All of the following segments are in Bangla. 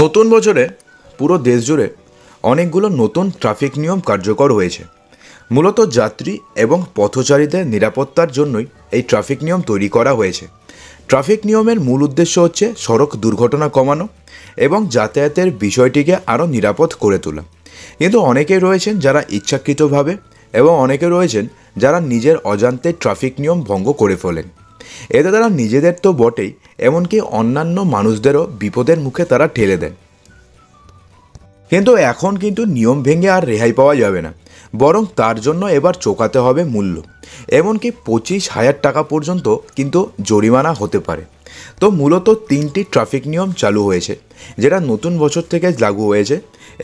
নতুন বছরে পুরো দেশ জুড়ে অনেকগুলো নতুন ট্রাফিক নিয়ম কার্যকর হয়েছে মূলত যাত্রী এবং পথচারীদের নিরাপত্তার জন্যই এই ট্রাফিক নিয়ম তৈরি করা হয়েছে ট্রাফিক নিয়মের মূল উদ্দেশ্য হচ্ছে সড়ক দুর্ঘটনা কমানো এবং যাতায়াতের বিষয়টিকে আরও নিরাপদ করে তোলা কিন্তু অনেকে রয়েছেন যারা ইচ্ছাকৃতভাবে এবং অনেকে রয়েছেন যারা নিজের অজান্তে ট্রাফিক নিয়ম ভঙ্গ করে ফেলেন এতে তারা নিজেদের তো বটেই এমনকি অন্যান্য মানুষদেরও বিপদের মুখে তারা ঠেলে দেন কিন্তু এখন কিন্তু নিয়ম ভেঙে আর রেহাই পাওয়া যাবে না বরং তার জন্য এবার চোকাতে হবে মূল্য এমনকি পঁচিশ হাজার টাকা পর্যন্ত কিন্তু জরিমানা হতে পারে তো মূলত তিনটি ট্রাফিক নিয়ম চালু হয়েছে যেটা নতুন বছর থেকে লাগু হয়েছে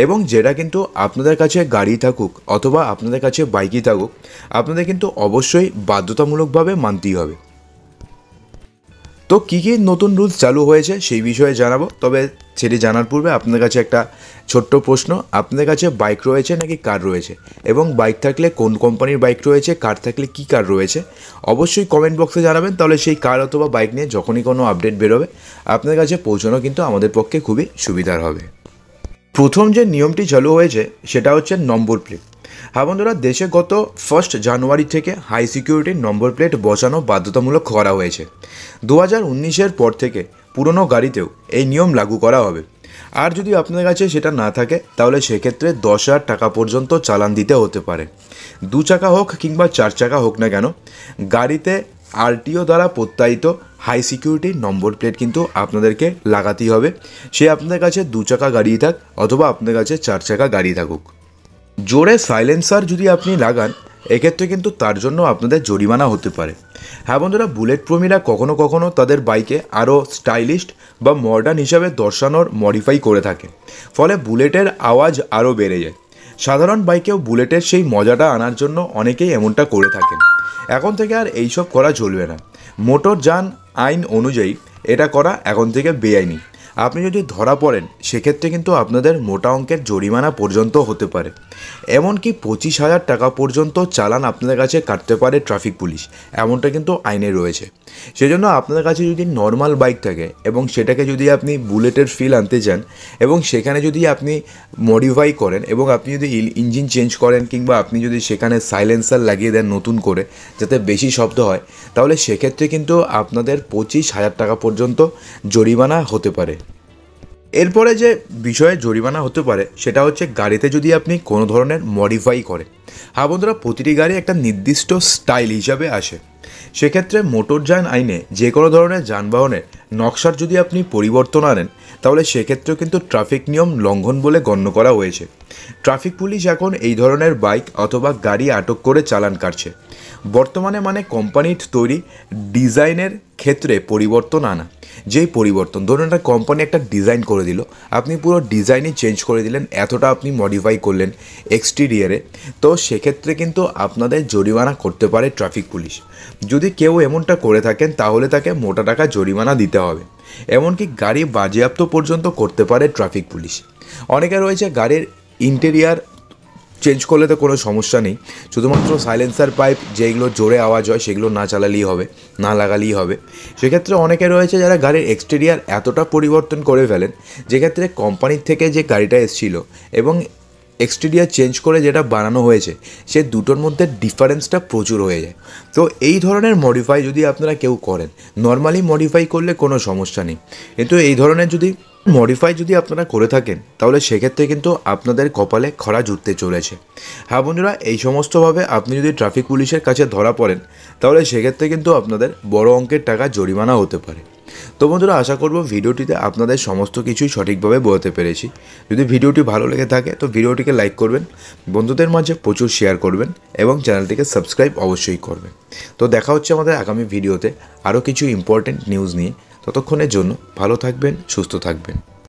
এবং যেটা কিন্তু আপনাদের কাছে গাড়ি থাকুক অথবা আপনাদের কাছে বাইকই থাকুক আপনাদের কিন্তু অবশ্যই বাধ্যতামূলকভাবে মানতেই হবে তো কী কী নতুন রুলস চালু হয়েছে সেই বিষয়ে জানাবো তবে সেটি জানার পূর্বে আপনাদের কাছে একটা ছোট্ট প্রশ্ন আপনাদের কাছে বাইক রয়েছে নাকি কার রয়েছে এবং বাইক থাকলে কোন কোম্পানির বাইক রয়েছে কার থাকলে কী কার রয়েছে অবশ্যই কমেন্ট বক্সে জানাবেন তাহলে সেই কার অথবা বাইক নিয়ে যখনই কোনো আপডেট বেরোবে আপনাদের কাছে পৌঁছানো কিন্তু আমাদের পক্ষে খুবই সুবিধার হবে প্রথম যে নিয়মটি চালু হয়েছে সেটা হচ্ছে নম্বর প্লেট হ্যাঁ বন্ধুরা দেশে গত ফার্স্ট জানুয়ারি থেকে হাই সিকিউরিটির নম্বর প্লেট বসানো বাধ্যতামূলক করা হয়েছে দু হাজার উনিশের পর থেকে পুরনো গাড়িতেও এই নিয়ম লাগু করা হবে আর যদি আপনার কাছে সেটা না থাকে তাহলে সেক্ষেত্রে দশ হাজার টাকা পর্যন্ত চালান দিতে হতে পারে দু চাকা হোক কিংবা চার চাকা হোক না কেন গাড়িতে আরটিও দ্বারা প্রত্যায়িত হাই সিকিউরিটি নম্বর প্লেট কিন্তু আপনাদেরকে লাগাতেই হবে সে আপনার কাছে দু চাকা গাড়ি থাক অথবা আপনার কাছে চার চাকা গাড়ি থাকুক জোরে সাইলেন্সার যদি আপনি লাগান এক্ষেত্রে কিন্তু তার জন্য আপনাদের জরিমানা হতে পারে হ্যাঁ বন্ধুরা বুলেট প্রমিরা কখনো কখনো তাদের বাইকে আরও স্টাইলিশ বা মডার্ন হিসাবে দর্শানোর মডিফাই করে থাকে ফলে বুলেটের আওয়াজ আরও বেড়ে যায় সাধারণ বাইকেও বুলেটের সেই মজাটা আনার জন্য অনেকেই এমনটা করে থাকেন এখন থেকে আর এইসব করা চলবে না মোটর যান আইন অনুযায়ী এটা করা এখন থেকে বেআইনি আপনি যদি ধরা পড়েন সেক্ষেত্রে কিন্তু আপনাদের মোটা অঙ্কের জরিমানা পর্যন্ত হতে পারে এমনকি পঁচিশ হাজার টাকা পর্যন্ত চালান আপনাদের কাছে কাটতে পারে ট্রাফিক পুলিশ এমনটা কিন্তু আইনে রয়েছে সেজন্য আপনাদের কাছে যদি নর্মাল বাইক থাকে এবং সেটাকে যদি আপনি বুলেটের ফিল আনতে চান এবং সেখানে যদি আপনি মডিফাই করেন এবং আপনি যদি ইঞ্জিন চেঞ্জ করেন কিংবা আপনি যদি সেখানে সাইলেন্সার লাগিয়ে দেন নতুন করে যাতে বেশি শব্দ হয় তাহলে সেক্ষেত্রে কিন্তু আপনাদের পঁচিশ হাজার টাকা পর্যন্ত জরিমানা হতে পারে এরপরে যে বিষয়ে জরিমানা হতে পারে সেটা হচ্ছে গাড়িতে যদি আপনি কোনো ধরনের মডিফাই করেন হ্যাঁ বন্ধুরা প্রতিটি গাড়ি একটা নির্দিষ্ট স্টাইল হিসাবে আসে সেক্ষেত্রে মোটরযান আইনে যে কোনো ধরনের যানবাহনের নকশার যদি আপনি পরিবর্তন আনেন তাহলে সেক্ষেত্রে কিন্তু ট্রাফিক নিয়ম লঙ্ঘন বলে গণ্য করা হয়েছে ট্রাফিক পুলিশ এখন এই ধরনের বাইক অথবা গাড়ি আটক করে চালান কাটছে বর্তমানে মানে কোম্পানির তৈরি ডিজাইনের ক্ষেত্রে পরিবর্তন আনা যেই পরিবর্তন ধরুন একটা কোম্পানি একটা ডিজাইন করে দিল আপনি পুরো ডিজাইনই চেঞ্জ করে দিলেন এতটা আপনি মডিফাই করলেন এক্সটিরিয়ারে তো সেক্ষেত্রে কিন্তু আপনাদের জরিমানা করতে পারে ট্রাফিক পুলিশ যদি কেউ এমনটা করে থাকেন তাহলে তাকে মোটা টাকা জরিমানা দিতে হবে এমনকি গাড়ি বাজেয়াপ্ত পর্যন্ত করতে পারে ট্রাফিক পুলিশ অনেকে রয়েছে গাড়ির ইন্টেরিয়ার চেঞ্জ করলে তো কোনো সমস্যা নেই শুধুমাত্র সাইলেন্সার পাইপ যেগুলো জোরে আওয়াজ হয় সেগুলো না চালালেই হবে না লাগালেই হবে সেক্ষেত্রে অনেকে রয়েছে যারা গাড়ির এক্সটেরিয়ার এতটা পরিবর্তন করে ফেলেন যেক্ষেত্রে কোম্পানির থেকে যে গাড়িটা এসছিল এবং এক্সটেরিয়ার চেঞ্জ করে যেটা বানানো হয়েছে সে দুটোর মধ্যে ডিফারেন্সটা প্রচুর হয়ে যায় তো এই ধরনের মডিফাই যদি আপনারা কেউ করেন নর্মালি মডিফাই করলে কোনো সমস্যা নেই কিন্তু এই ধরনের যদি মডিফাই যদি আপনারা করে থাকেন তাহলে সেক্ষেত্রে কিন্তু আপনাদের কপালে খরা জুটতে চলেছে হ্যাঁ বন্ধুরা এই সমস্তভাবে আপনি যদি ট্রাফিক পুলিশের কাছে ধরা পড়েন তাহলে সেক্ষেত্রে কিন্তু আপনাদের বড় অঙ্কের টাকা জরিমানা হতে পারে তো বন্ধুরা আশা করব ভিডিওটিতে আপনাদের সমস্ত কিছুই সঠিকভাবে বোঝাতে পেরেছি যদি ভিডিওটি ভালো লেগে থাকে তো ভিডিওটিকে লাইক করবেন বন্ধুদের মাঝে প্রচুর শেয়ার করবেন এবং চ্যানেলটিকে সাবস্ক্রাইব অবশ্যই করবেন তো দেখা হচ্ছে আমাদের আগামী ভিডিওতে আরও কিছু ইম্পর্টেন্ট নিউজ নিয়ে ততক্ষণের জন্য ভালো থাকবেন সুস্থ থাকবেন